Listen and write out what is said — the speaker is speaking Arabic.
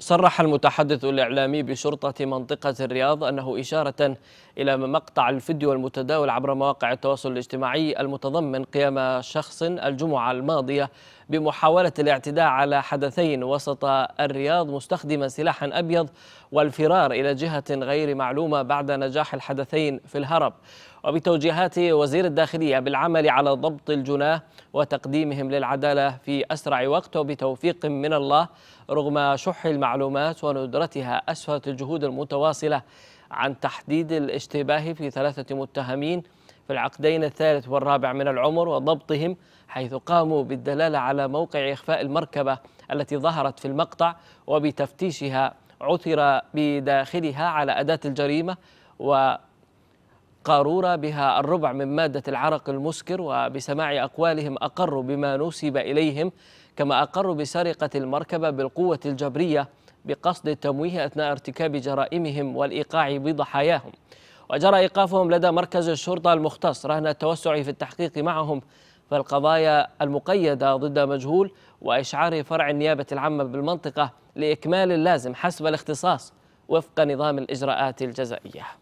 صرح المتحدث الإعلامي بشرطة منطقة الرياض أنه إشارة إلى مقطع الفيديو المتداول عبر مواقع التواصل الاجتماعي المتضمن قيام شخص الجمعة الماضية بمحاولة الاعتداء على حدثين وسط الرياض مستخدما سلاحا أبيض والفرار إلى جهة غير معلومة بعد نجاح الحدثين في الهرب وبتوجيهات وزير الداخلية بالعمل على ضبط الجناه وتقديمهم للعدالة في أسرع وقت وبتوفيق من الله رغم شح المعلومات المعلومات وندرتها أسفرت الجهود المتواصلة عن تحديد الاشتباه في ثلاثة متهمين في العقدين الثالث والرابع من العمر وضبطهم حيث قاموا بالدلالة على موقع إخفاء المركبة التي ظهرت في المقطع وبتفتيشها عثر بداخلها على أداة الجريمة و قارورة بها الربع من مادة العرق المسكر وبسماع أقوالهم أقروا بما نسب إليهم كما أقروا بسرقة المركبة بالقوة الجبرية بقصد التمويه أثناء ارتكاب جرائمهم والإيقاع بضحاياهم وجرى إيقافهم لدى مركز الشرطة المختص رهن التوسع في التحقيق معهم فالقضايا المقيدة ضد مجهول وإشعار فرع النيابة العامة بالمنطقة لإكمال اللازم حسب الاختصاص وفق نظام الإجراءات الجزائية